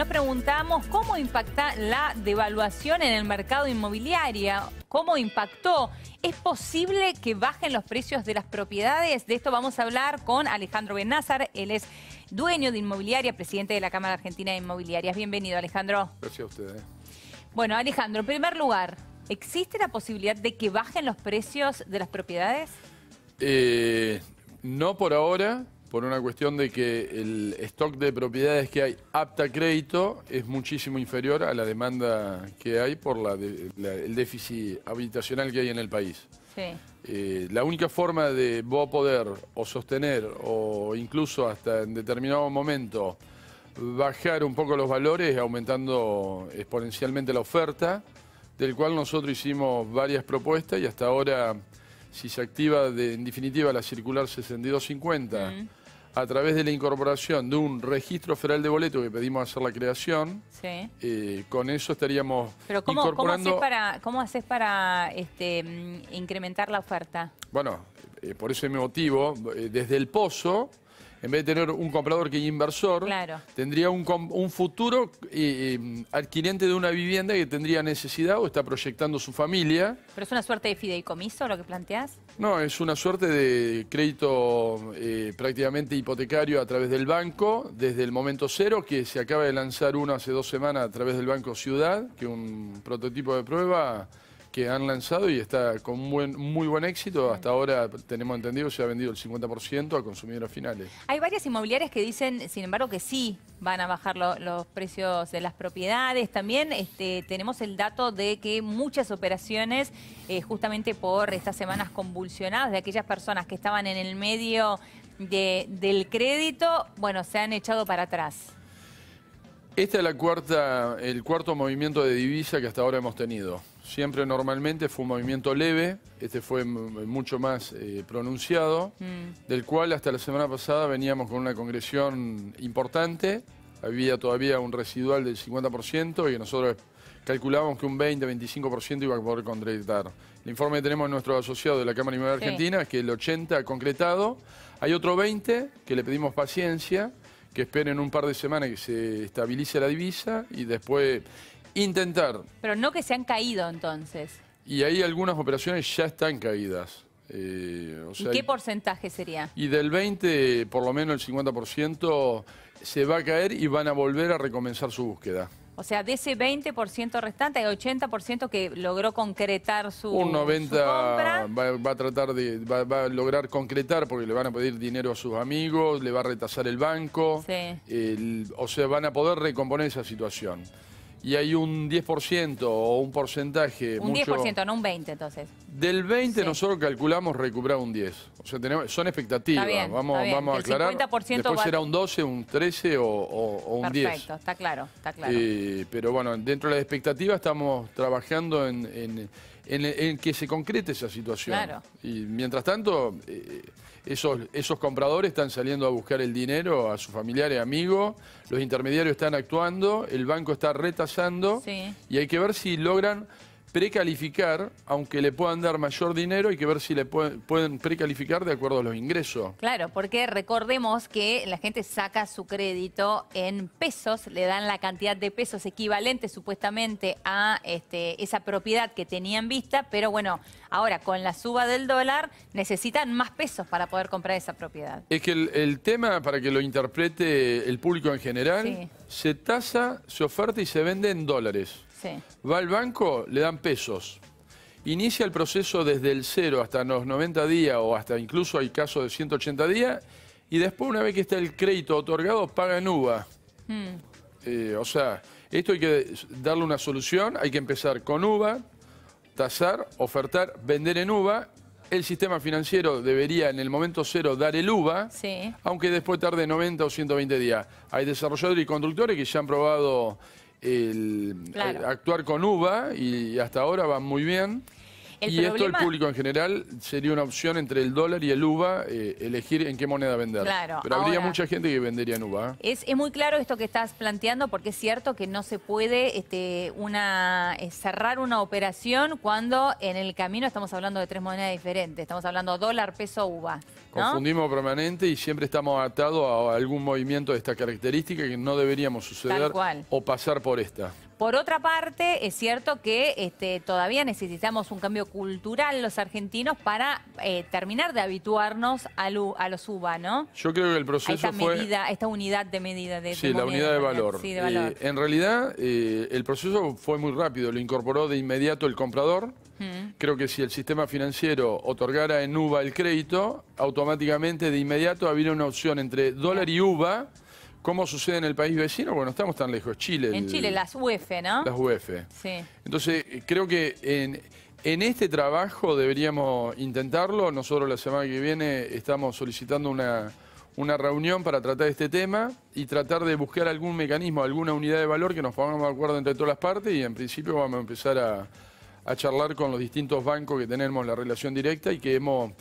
nos preguntamos cómo impacta la devaluación en el mercado inmobiliario, cómo impactó. ¿Es posible que bajen los precios de las propiedades? De esto vamos a hablar con Alejandro Benazar. Él es dueño de inmobiliaria, presidente de la Cámara Argentina de Inmobiliarias. Bienvenido, Alejandro. Gracias a ustedes. Eh. Bueno, Alejandro, en primer lugar, ¿existe la posibilidad de que bajen los precios de las propiedades? Eh, no por ahora por una cuestión de que el stock de propiedades que hay apta crédito es muchísimo inferior a la demanda que hay por el déficit habitacional que hay en el país. Eh, la única forma de poder o sostener o incluso hasta en determinado momento bajar un poco los valores aumentando exponencialmente la oferta, del cual nosotros hicimos varias propuestas y hasta ahora si se activa en definitiva la circular 6250 a través de la incorporación de un registro federal de boletos que pedimos hacer la creación, eh, con eso estaríamos Pero ¿cómo, incorporando... ¿cómo haces para, cómo este, mm, para incrementar la oferta? Bueno, eh, por ese motivo, eh, desde el pozo en vez de tener un comprador que es inversor, tendría un, futuro adquiriente de una vivienda que tendría necesidad o está proyectando su familia. ¿Pero es una suerte de fideicomiso lo que planteas. No, es una suerte de crédito eh, prácticamente hipotecario a través del banco, desde el momento cero, que se acaba de lanzar uno hace dos semanas a través del Banco Ciudad, que un prototipo de prueba que han lanzado y está con buen, muy buen éxito. Hasta ahora tenemos entendido se ha vendido el 50% a consumidores finales. Hay varias inmobiliarias que dicen, sin embargo, que sí van a bajar los precios de las propiedades. También este, tenemos el dato de que muchas operaciones, eh, justamente por estas semanas convulsionadas de aquellas personas que estaban en el medio de, del crédito, bueno, se han echado para atrás. Este es la cuarta, el cuarto movimiento de divisa que hasta ahora hemos tenido. Siempre normalmente fue un movimiento leve, este fue mucho más eh, pronunciado, mm. del cual hasta la semana pasada veníamos con una congresión importante, había todavía un residual del 50% y nosotros calculábamos que un 20-25% iba a poder concretar. El informe que tenemos de nuestro asociado de la Cámara de Argentina es que el 80% ha concretado, hay otro 20% que le pedimos paciencia, que esperen un par de semanas que se estabilice la divisa y después intentar. Pero no que se han caído entonces. Y ahí algunas operaciones ya están caídas. Eh, ¿Y qué porcentaje sería? Y del 20, por lo menos el 50%, se va a caer y van a volver a recomenzar su búsqueda. O sea, de ese 20% restante, hay 80% que logró concretar su Un 90% Va, a tratar de, a lograr concretar porque le van a pedir dinero a sus amigos, le va a retasar el banco. o sea, van a poder recomponer esa situación y hay un 10% o un porcentaje... Un 10%, no un 20% entonces. Del 20 nosotros calculamos recuperar un 10. O sea, tenemos, son expectativas, vamos, vamos a aclarar. Después será un 12, un 13 o, un 10. Perfecto, está claro, está claro. Eh, pero bueno, dentro de las expectativas estamos trabajando en en, que se concrete esa situación. Y mientras tanto, eh, esos, esos compradores están saliendo a buscar el dinero a sus familiares, amigos, los intermediarios están actuando, el banco está retasando y hay que ver si logran precalificar, aunque le puedan dar mayor dinero, hay que ver si le pueden precalificar de acuerdo a los ingresos. Claro, porque recordemos que la gente saca su crédito en pesos, le dan la cantidad de pesos equivalente supuestamente a este, esa propiedad que tenía en vista, pero bueno, ahora con la suba del dólar necesitan más pesos para poder comprar esa propiedad. Es que el, tema, para que lo interprete el público en general, se tasa, se oferta y se vende en dólares. Va al banco, le dan pesos. Inicia el proceso desde el cero hasta los 90 días o hasta incluso hay casos de 180 días. Y después, una vez que está el crédito otorgado, paga en UVA. Hmm. Eh, o sea, esto hay que darle una solución. Hay que empezar con UVA, tasar, ofertar, vender en UVA el sistema financiero debería en el momento cero dar el UVA, aunque después tarde 90 o 120 días. Hay desarrolladores y conductores que ya han probado el, eh, actuar con uva y hasta ahora van muy bien y esto el público en general sería una opción entre el dólar y el UVA, eh, elegir en qué moneda vender. Pero habría mucha gente que vendería en UVA. ¿eh? Es, muy claro esto que estás planteando porque es cierto que no se puede este, una, eh, cerrar una operación cuando en el camino estamos hablando de tres monedas diferentes. Estamos hablando dólar, peso, UVA. Confundimos permanente y siempre estamos atados a algún movimiento de esta característica que no deberíamos suceder o pasar por esta. Por otra parte, es cierto que este, todavía necesitamos un cambio cultural los argentinos para eh, terminar de habituarnos a, a los UBA, ¿no? Yo creo que el proceso esta fue... Medida, esta unidad de medida de... Sí, la unidad de valor. Sí, eh, en realidad, eh, el proceso fue muy rápido, lo incorporó de inmediato el comprador. Mm. Creo que si el sistema financiero otorgara en uva el crédito, automáticamente de inmediato había una opción entre dólar y UBA ¿Cómo sucede en el país vecino? Bueno, estamos tan lejos. Chile. En Chile, las UEF, ¿no? Las UEF. Sí. Entonces, eh, creo que en, este trabajo deberíamos intentarlo. Nosotros la semana que viene estamos solicitando una, reunión para tratar este tema y tratar de buscar algún mecanismo, alguna unidad de valor que nos pongamos de acuerdo entre todas las partes y en principio vamos a empezar a, a charlar con los distintos bancos que tenemos la relación directa y que hemos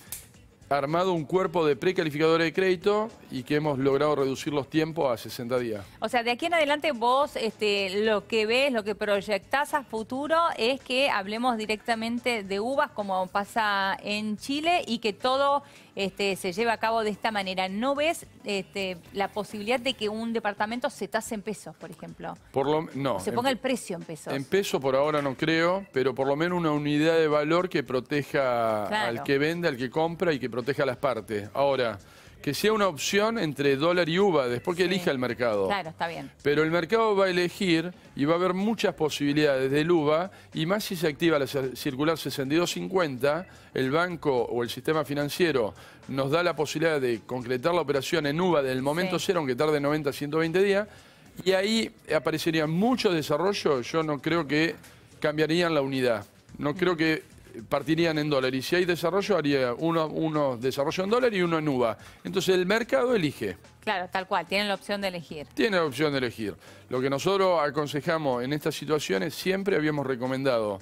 armado un cuerpo de precalificadores de crédito y que hemos logrado reducir los tiempos a 60 días. O sea, de aquí en adelante vos este, lo que ves, lo que proyectás a futuro es que hablemos directamente de uvas como pasa en Chile y que todo este, se lleve a cabo de esta manera. ¿No ves este, la posibilidad de que un departamento se tase en pesos, por ejemplo? Por no. Se ponga el precio en pesos. En pesos por ahora no creo, pero por lo menos una unidad de valor que proteja al que vende, al que compra y que proteja las partes. Ahora, que sea una opción entre dólar y uva, después que elija el mercado. Claro, está bien. Pero el mercado va a elegir y va a haber muchas posibilidades del uva, y más si se activa la circular 6250, el banco o el sistema financiero nos da la posibilidad de concretar la operación en uva del momento cero, aunque tarde 90 a 120 días, y ahí aparecería mucho desarrollo, yo no creo que cambiarían la unidad. No creo que partirían en dólares, Y si hay desarrollo, haría uno, desarrollo en dólar y uno en UVA. Entonces el mercado elige. Claro, tal cual, tienen la opción de elegir. Tiene la opción de elegir. Lo que nosotros aconsejamos en estas situaciones, siempre habíamos recomendado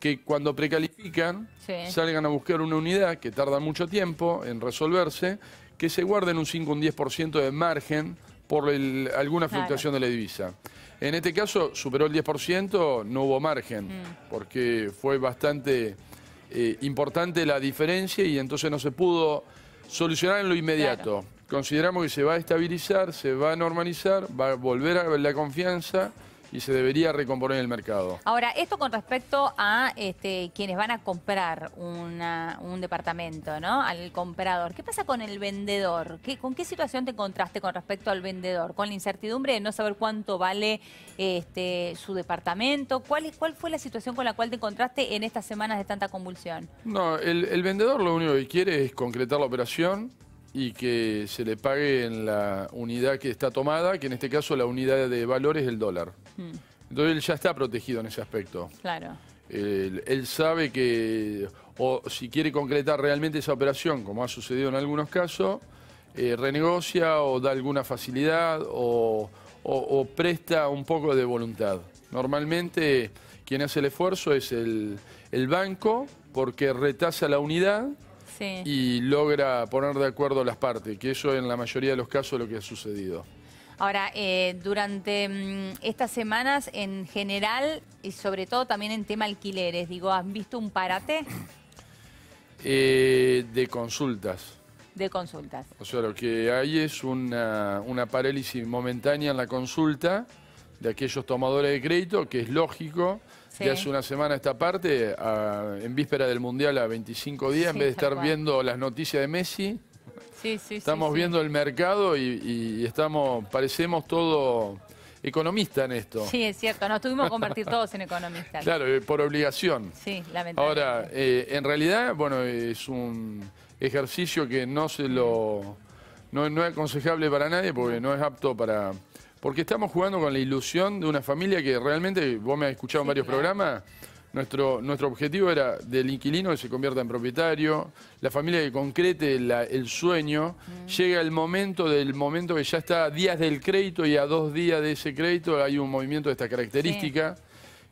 que cuando precalifican, salgan a buscar una unidad que tarda mucho tiempo en resolverse, que se guarden un 5 o un 10% de margen por alguna fluctuación de la divisa. En este caso superó el 10%, no hubo margen, mm. porque fue bastante eh, importante la diferencia y entonces no se pudo solucionar en lo inmediato. Consideramos que se va a estabilizar, se va a normalizar, va a volver a la confianza y se debería recomponer el mercado. Ahora, esto con respecto a este, quienes van a comprar un departamento, ¿no? Al comprador. ¿Qué pasa con el vendedor? ¿Qué, ¿Con qué situación te encontraste con respecto al vendedor? ¿Con la incertidumbre de no saber cuánto vale este, su departamento? ¿Cuál, ¿Cuál fue la situación con la cual te encontraste en estas semanas de tanta convulsión? No, el vendedor lo único que quiere es concretar la operación y que se le pague en la unidad que está tomada, que en este caso la unidad de valor es el dólar. Hmm. Entonces él ya está protegido en ese aspecto. Claro. Él, sabe que, o si quiere concretar realmente esa operación, como ha sucedido en algunos casos, eh, renegocia o da alguna facilidad o, presta un poco de voluntad. Normalmente quien hace el esfuerzo es el banco porque retasa la unidad y logra poner de acuerdo las partes, que eso en la mayoría de los casos lo que ha sucedido. Ahora, eh, durante mm, estas semanas en general y sobre todo también en tema alquileres, digo, ¿han visto un parate? Eh, de consultas. De consultas. O sea, lo que hay es una, una parálisis momentánea en la consulta de aquellos tomadores de crédito, que es lógico, ya hace una semana esta parte, en víspera del Mundial a 25 días, en vez de estar viendo las noticias de Messi, estamos viendo el mercado y, estamos, parecemos todo economista en esto. Sí, es cierto, nos tuvimos que convertir todos en economistas. Claro, eh, por obligación. Sí, lamentablemente. Ahora, eh, en realidad, bueno, es un ejercicio que no se lo... no es aconsejable para nadie porque no es apto para, porque estamos jugando con la ilusión de una familia que realmente, vos me has escuchado en varios programas, nuestro, nuestro objetivo era del inquilino que se convierta en propietario, la familia que concrete el sueño, mm. llega el momento del momento que ya está a días del crédito y a dos días de ese crédito hay un movimiento de esta característica.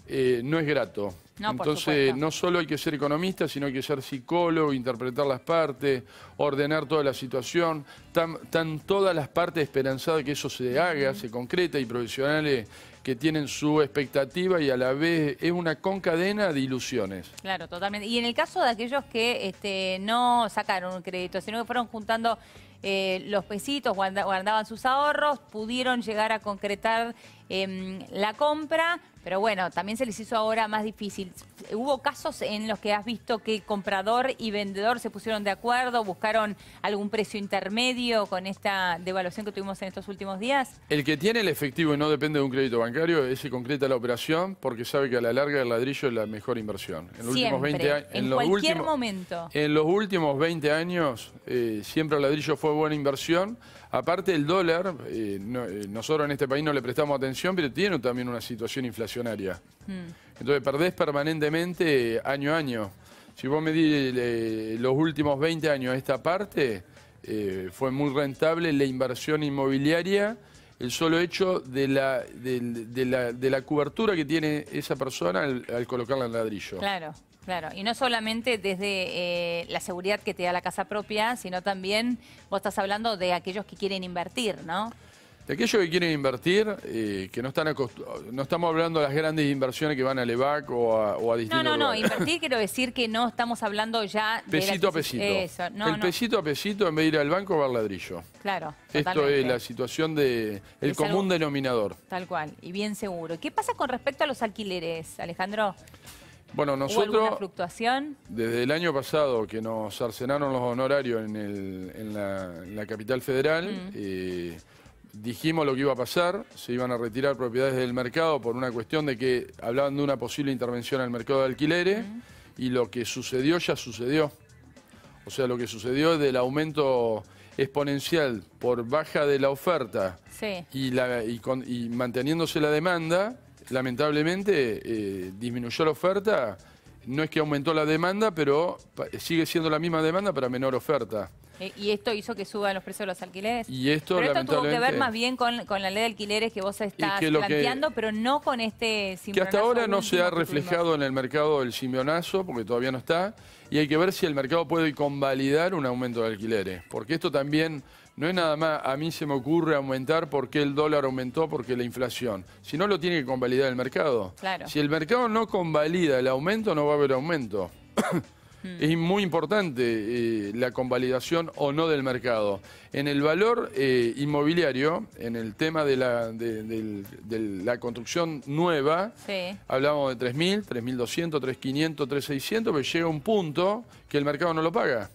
Eh, no es grato. Entonces, no solo hay que ser economista, sino hay que ser psicólogo, interpretar las partes, ordenar toda la situación. Están todas las partes esperanzadas que eso se haga, se concreta y profesionales que tienen su expectativa y a la vez es una concadena de ilusiones. Claro, totalmente. Y en el caso de aquellos que este, no sacaron un crédito, sino que fueron juntando eh, los pesitos guardaban sus ahorros, pudieron llegar a concretar Em, la compra, pero bueno, también se les hizo ahora más difícil. ¿Hubo casos en los que has visto que comprador y vendedor se pusieron de acuerdo, buscaron algún precio intermedio con esta devaluación que tuvimos en estos últimos días? El que tiene el efectivo y no depende de un crédito bancario, ese concreta la operación porque sabe que a la larga el ladrillo es la mejor inversión. En los últimos 20 años, en, cualquier momento. En los últimos 20 años eh, siempre el ladrillo fue buena inversión Aparte el dólar, eh, eh, nosotros en este país no le prestamos atención, pero tiene también una situación inflacionaria. Hmm. Entonces perdés permanentemente eh, año a año. Si vos medís los últimos 20 años a esta parte, fue muy rentable la inversión inmobiliaria, el solo hecho de la, de, la, cobertura que tiene esa persona al, al colocarla en ladrillo. Claro. Claro, y no solamente desde eh, la seguridad que te da la casa propia, sino también vos estás hablando de aquellos que quieren invertir, ¿no? De aquellos que quieren invertir, eh, que no están no estamos hablando de las grandes inversiones que van e a LEVAC o a, o distintos No, no, no, invertir quiero decir que no estamos hablando ya de... Pesito a pesito. Eso. No, el pesito a pesito en vez de ir al banco va al ladrillo. Claro. Esto es la situación de el común denominador. Tal cual, y bien seguro. ¿Qué pasa con respecto a los alquileres, Alejandro? Bueno, nosotros. ¿Hubo fluctuación? Desde el año pasado que nos arsenaron los honorarios en, la, capital federal, mm. eh, dijimos lo que iba a pasar: se iban a retirar propiedades del mercado por una cuestión de que hablaban de una posible intervención al mercado de alquileres, mm. y lo que sucedió ya sucedió. O sea, lo que sucedió es del aumento exponencial por baja de la oferta y, y manteniéndose la demanda lamentablemente eh, disminuyó la oferta, no es que aumentó la demanda, pero sigue siendo la misma demanda para menor oferta. Eh, ¿Y esto hizo que suban los precios de los alquileres? Y esto, pero esto tuvo que ver más bien con, la ley de alquileres que vos estás planteando, pero no con este Que hasta ahora no se ha reflejado en el mercado el simbionazo, porque todavía no está, y hay que ver si el mercado puede convalidar un aumento de alquileres, porque esto también no es nada más, a mí se me ocurre aumentar porque el dólar aumentó, porque la inflación. Si no, lo tiene que convalidar el mercado. Si el mercado no convalida el aumento, no va a haber aumento. Hmm. Es muy importante eh, la convalidación o no del mercado. En el valor eh, inmobiliario, en el tema de la, construcción nueva, sí. hablamos de 3.000, 3.200, 3.500, 3.600, pero llega un punto que el mercado no lo paga.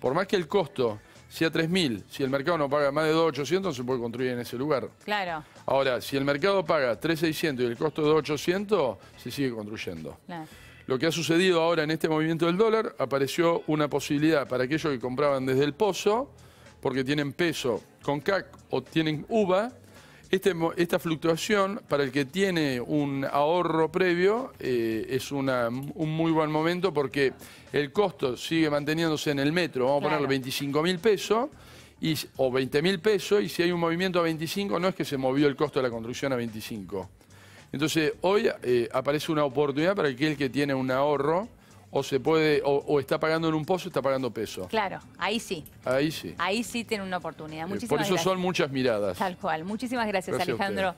Por más que el costo si a 3.000, si el mercado no paga más de 2.800, no se puede construir en ese lugar. Claro. Ahora, si el mercado paga 3.600 y el costo de 2.800, se sigue construyendo. Claro. Lo que ha sucedido ahora en este movimiento del dólar, apareció una posibilidad para aquellos que compraban desde el pozo, porque tienen peso con CAC o tienen UVA, este esta fluctuación, para el que tiene un ahorro previo, eh, es un muy buen momento porque el costo sigue manteniéndose en el metro, vamos a ponerlo 25 mil pesos, o 20 mil pesos, y si hay un movimiento a 25, no es que se movió el costo de la construcción a 25. Entonces, hoy eh, aparece una oportunidad para aquel que tiene un ahorro o se puede, o, está pagando en un pozo, está pagando peso. Claro, ahí sí. Ahí sí. Ahí sí tiene una oportunidad. Eh, Muchísimas por eso son muchas miradas. Tal cual. Muchísimas gracias Alejandro.